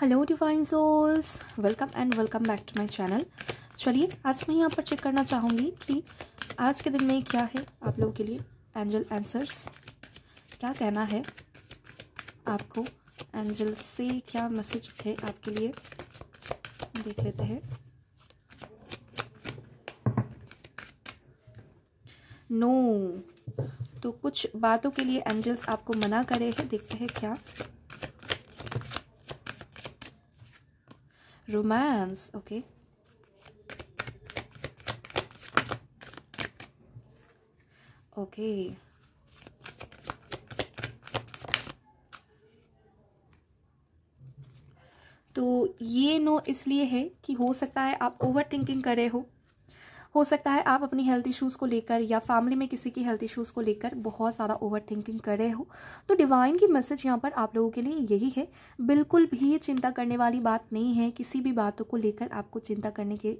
Hello divine souls welcome and welcome back to my channel चलिए आज मैं यहाँ पर चेक करना चाहूँगी कि आज के दिन में क्या है आप लोगों के लिए एंजल आंसर्स क्या कहना है आपको एंजल से क्या मैसेज है आपके लिए देख लेते हैं नो no. तो कुछ बातों के लिए एंजल्स आपको मना करे हैं देखते हैं क्या romance okay okay तो ये नो इसलिए है कि हो सकता है आप ओवर थिंकिंग कर रहे हो हो सकता है आप अपनी हेल्थ इश्यूज़ को लेकर या फैमिली में किसी की हेल्थ इश्यूज़ को लेकर बहुत ज़्यादा ओवर थिंकिंग कर रहे हो तो डिवाइन की मैसेज यहाँ पर आप लोगों के लिए यही है बिल्कुल भी चिंता करने वाली बात नहीं है किसी भी बातों को लेकर आपको चिंता करने के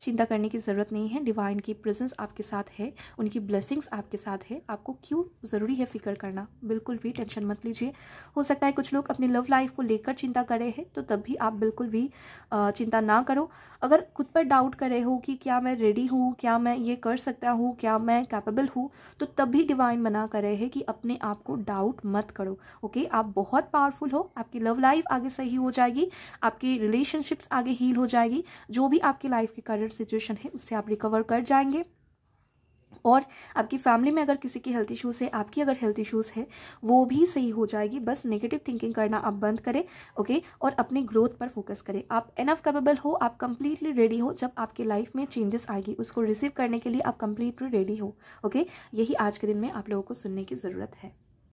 चिंता करने की ज़रूरत नहीं है डिवाइन की प्रेजेंस आपके साथ है उनकी ब्लेसिंग्स आपके साथ है आपको क्यों ज़रूरी है फिक्र करना बिल्कुल भी टेंशन मत लीजिए हो सकता है कुछ लोग अपनी लव लाइफ को लेकर चिंता कर रहे हैं तो तब भी आप बिल्कुल भी चिंता ना करो अगर खुद पर डाउट करे हो कि क्या मैं रेडी हूँ क्या मैं ये कर सकता हूँ क्या मैं कैपेबल हूँ तो तब भी डिवाइन मना करे है कि अपने आप को डाउट मत करो ओके आप बहुत पावरफुल हो आपकी लव लाइफ आगे सही हो जाएगी आपकी रिलेशनशिप्स आगे हील हो जाएगी जो भी आपकी लाइफ के करियर डिफिकल्ट सिचुएशन है उससे आप रिकवर कर जाएंगे और आपकी फैमिली में अगर किसी की हेल्थ इश्यूज़ है आपकी अगर हेल्थ इश्यूज़ है वो भी सही हो जाएगी बस नेगेटिव थिंकिंग करना आप बंद करें ओके और अपने ग्रोथ पर फोकस करें आप एनफ कैपेबल हो आप कंप्लीटली रेडी हो जब आपकी लाइफ में चेंजेस आएगी उसको रिसीव करने के लिए आप कंप्लीटली रेडी हो ओके यही आज के दिन में आप लोगों को सुनने की ज़रूरत है